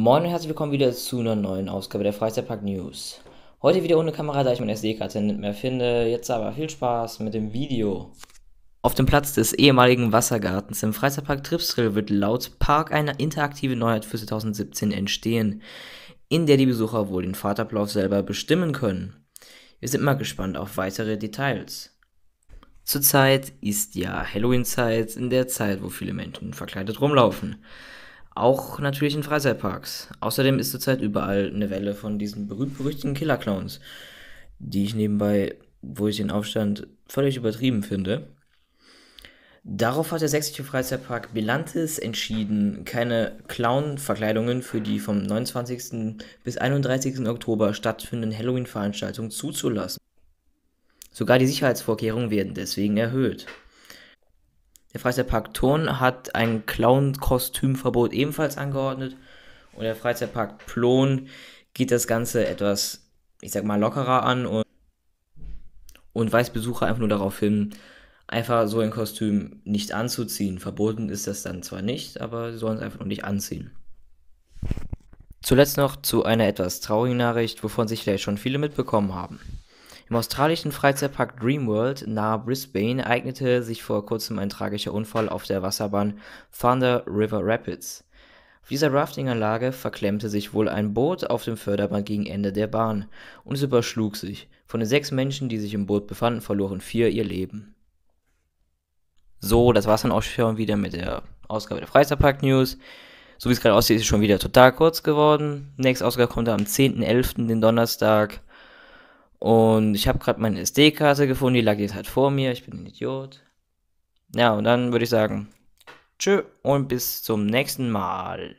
Moin und herzlich willkommen wieder zu einer neuen Ausgabe der Freizeitpark News. Heute wieder ohne Kamera, da ich meine SD-Karte nicht mehr finde. Jetzt aber viel Spaß mit dem Video. Auf dem Platz des ehemaligen Wassergartens im Freizeitpark Tripsrill wird laut Park eine interaktive Neuheit für 2017 entstehen, in der die Besucher wohl den Fahrtablauf selber bestimmen können. Wir sind mal gespannt auf weitere Details. Zurzeit ist ja Halloween-Zeit, in der Zeit, wo viele Menschen verkleidet rumlaufen. Auch natürlich in Freizeitparks. Außerdem ist zurzeit überall eine Welle von diesen berühmt-berüchtigten Killer-Clowns, die ich nebenbei, wo ich den Aufstand völlig übertrieben finde. Darauf hat der sächsische Freizeitpark Bilantis entschieden, keine Clown-Verkleidungen für die vom 29. bis 31. Oktober stattfindenden Halloween-Veranstaltungen zuzulassen. Sogar die Sicherheitsvorkehrungen werden deswegen erhöht. Der Freizeitpark Thurn hat ein Clown-Kostümverbot ebenfalls angeordnet. Und der Freizeitpark Plon geht das Ganze etwas, ich sag mal, lockerer an und, und weist Besucher einfach nur darauf hin, einfach so ein Kostüm nicht anzuziehen. Verboten ist das dann zwar nicht, aber sie sollen es einfach nur nicht anziehen. Zuletzt noch zu einer etwas traurigen Nachricht, wovon sich vielleicht schon viele mitbekommen haben. Im australischen Freizeitpark Dreamworld nahe Brisbane ereignete sich vor kurzem ein tragischer Unfall auf der Wasserbahn Thunder River Rapids. Auf dieser Raftinganlage verklemmte sich wohl ein Boot auf dem Förderband gegen Ende der Bahn und es überschlug sich. Von den sechs Menschen, die sich im Boot befanden, verloren vier ihr Leben. So, das war's dann auch schon wieder mit der Ausgabe der Freizeitpark News. So wie es gerade aussieht, ist es schon wieder total kurz geworden. Nächste Ausgabe kommt am 10.11., den Donnerstag. Und ich habe gerade meine SD-Karte gefunden, die lag jetzt halt vor mir, ich bin ein Idiot. Ja, und dann würde ich sagen, tschö und bis zum nächsten Mal.